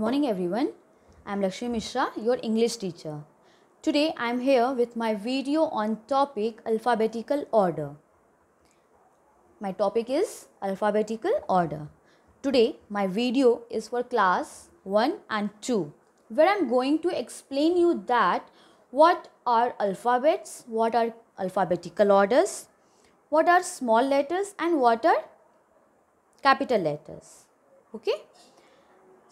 Morning everyone. I am Lakshmi Mishra, your English teacher. Today I am here with my video on topic alphabetical order. My topic is alphabetical order. Today my video is for class 1 and 2 where I am going to explain you that what are alphabets, what are alphabetical orders, what are small letters and what are capital letters. Okay?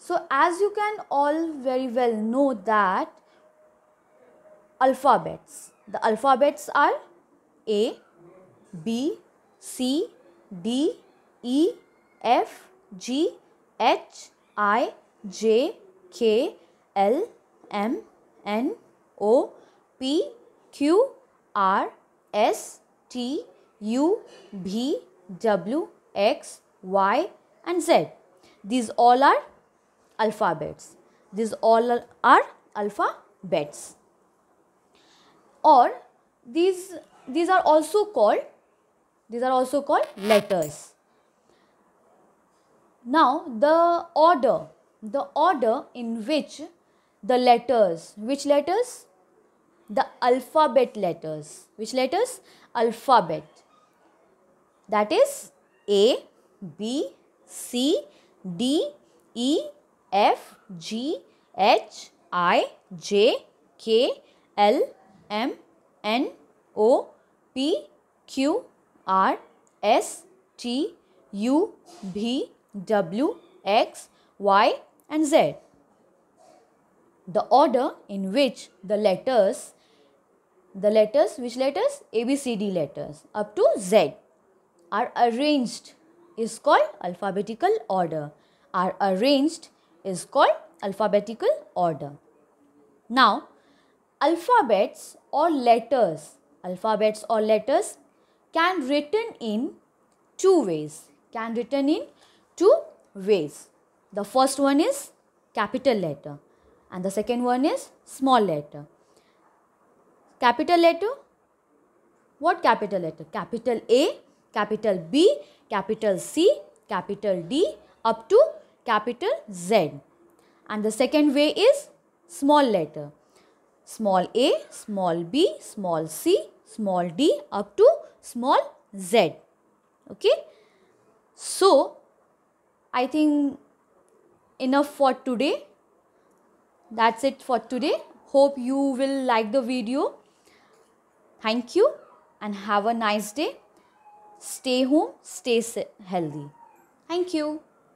So as you can all very well know that alphabets, the alphabets are A, B, C, D, E, F, G, H, I, J, K, L, M, N, O, P, Q, R, S, T, U, B, W, X, Y, and Z. These all are alphabets. These all are alphabets or these these are also called these are also called letters. Now the order the order in which the letters which letters the alphabet letters which letters alphabet that is a b c d e F G H I J K L M N O P Q R S T U V W X Y and Z. The order in which the letters the letters which letters abcd letters up to z are arranged is called alphabetical order are arranged is called alphabetical order. Now, alphabets or letters, alphabets or letters can written in two ways, can written in two ways. The first one is capital letter and the second one is small letter. Capital letter, what capital letter? Capital A, capital B, capital C, capital D up to capital Z. And the second way is small letter. Small a, small b, small c, small d up to small z. Okay. So, I think enough for today. That's it for today. Hope you will like the video. Thank you and have a nice day. Stay home, stay healthy. Thank you.